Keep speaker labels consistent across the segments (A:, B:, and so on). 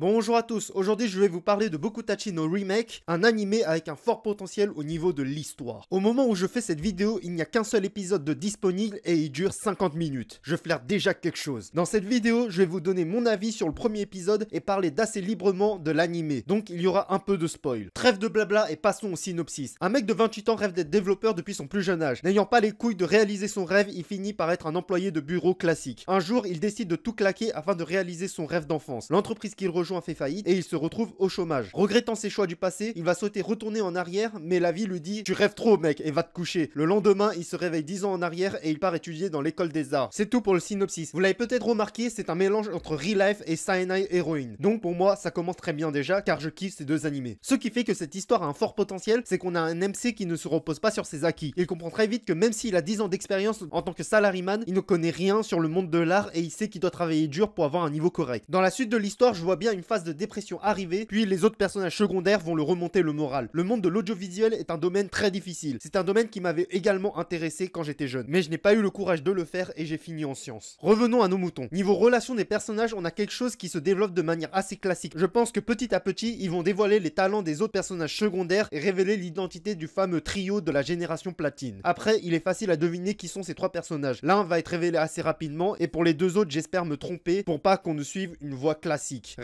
A: Bonjour à tous, aujourd'hui je vais vous parler de Bokutachi no Remake, un animé avec un fort potentiel au niveau de l'histoire. Au moment où je fais cette vidéo, il n'y a qu'un seul épisode de disponible et il dure 50 minutes. Je flaire déjà quelque chose. Dans cette vidéo, je vais vous donner mon avis sur le premier épisode et parler d'assez librement de l'animé, donc il y aura un peu de spoil. Trêve de blabla et passons au synopsis. Un mec de 28 ans rêve d'être développeur depuis son plus jeune âge. N'ayant pas les couilles de réaliser son rêve, il finit par être un employé de bureau classique. Un jour, il décide de tout claquer afin de réaliser son rêve d'enfance. L'entreprise qu'il rejoint fait faillite et il se retrouve au chômage. Regrettant ses choix du passé, il va sauter retourner en arrière, mais la vie lui dit Tu rêves trop, mec, et va te coucher. Le lendemain, il se réveille dix ans en arrière et il part étudier dans l'école des arts. C'est tout pour le synopsis. Vous l'avez peut-être remarqué, c'est un mélange entre Real Life et Cyanide Heroine. Donc pour moi, ça commence très bien déjà, car je kiffe ces deux animés. Ce qui fait que cette histoire a un fort potentiel, c'est qu'on a un MC qui ne se repose pas sur ses acquis. Il comprend très vite que même s'il a 10 ans d'expérience en tant que salaryman il ne connaît rien sur le monde de l'art et il sait qu'il doit travailler dur pour avoir un niveau correct. Dans la suite de l'histoire, je vois bien une phase de dépression arrivée, puis les autres personnages secondaires vont le remonter le moral. Le monde de l'audiovisuel est un domaine très difficile. C'est un domaine qui m'avait également intéressé quand j'étais jeune, mais je n'ai pas eu le courage de le faire et j'ai fini en science Revenons à nos moutons. Niveau relation des personnages, on a quelque chose qui se développe de manière assez classique. Je pense que petit à petit, ils vont dévoiler les talents des autres personnages secondaires et révéler l'identité du fameux trio de la génération platine. Après, il est facile à deviner qui sont ces trois personnages. L'un va être révélé assez rapidement et pour les deux autres, j'espère me tromper pour pas qu'on ne suive une voie classique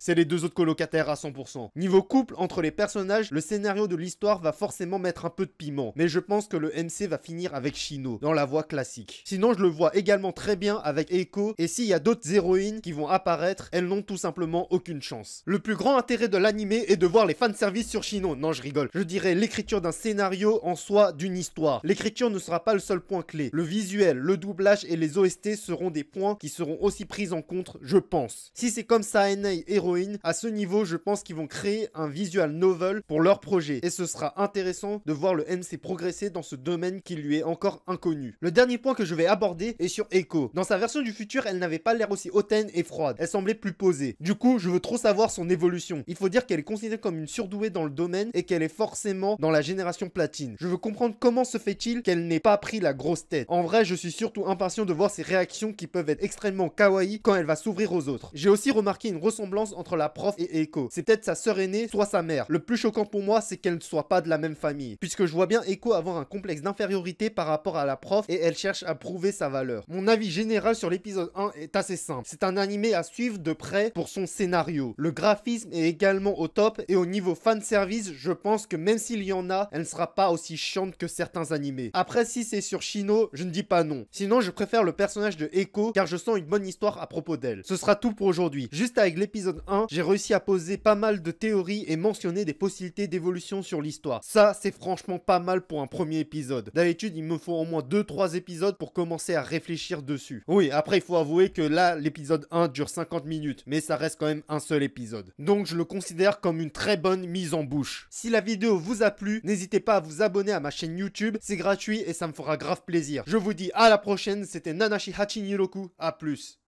A: c'est les deux autres colocataires à 100%. Niveau couple, entre les personnages, le scénario de l'histoire va forcément mettre un peu de piment, mais je pense que le MC va finir avec Shino, dans la voie classique. Sinon, je le vois également très bien avec Echo, et s'il y a d'autres héroïnes qui vont apparaître, elles n'ont tout simplement aucune chance. Le plus grand intérêt de l'anime est de voir les fanservices sur Shino, non je rigole, je dirais l'écriture d'un scénario en soi d'une histoire. L'écriture ne sera pas le seul point clé, le visuel, le doublage et les OST seront des points qui seront aussi pris en compte, je pense. Si c'est comme ça héroïne, à ce niveau, je pense qu'ils vont créer un visual novel pour leur projet. Et ce sera intéressant de voir le MC progresser dans ce domaine qui lui est encore inconnu. Le dernier point que je vais aborder est sur Echo. Dans sa version du futur, elle n'avait pas l'air aussi hautaine et froide. Elle semblait plus posée. Du coup, je veux trop savoir son évolution. Il faut dire qu'elle est considérée comme une surdouée dans le domaine et qu'elle est forcément dans la génération platine. Je veux comprendre comment se fait-il qu'elle n'ait pas pris la grosse tête. En vrai, je suis surtout impatient de voir ses réactions qui peuvent être extrêmement kawaii quand elle va s'ouvrir aux autres. J'ai aussi remarqué une grosse ressemblance entre la prof et Echo. C'est peut-être sa sœur aînée, soit sa mère. Le plus choquant pour moi, c'est qu'elle ne soit pas de la même famille. Puisque je vois bien Echo avoir un complexe d'infériorité par rapport à la prof et elle cherche à prouver sa valeur. Mon avis général sur l'épisode 1 est assez simple. C'est un animé à suivre de près pour son scénario. Le graphisme est également au top et au niveau fanservice, je pense que même s'il y en a, elle ne sera pas aussi chiante que certains animés. Après, si c'est sur Shino, je ne dis pas non. Sinon, je préfère le personnage de Echo car je sens une bonne histoire à propos d'elle. Ce sera tout pour aujourd'hui. Juste à régler Épisode 1, j'ai réussi à poser pas mal de théories et mentionner des possibilités d'évolution sur l'histoire. Ça, c'est franchement pas mal pour un premier épisode. D'habitude, il me faut au moins 2-3 épisodes pour commencer à réfléchir dessus. Oui, après, il faut avouer que là, l'épisode 1 dure 50 minutes, mais ça reste quand même un seul épisode. Donc, je le considère comme une très bonne mise en bouche. Si la vidéo vous a plu, n'hésitez pas à vous abonner à ma chaîne YouTube, c'est gratuit et ça me fera grave plaisir. Je vous dis à la prochaine, c'était Nanashi Hachiniroku, à plus.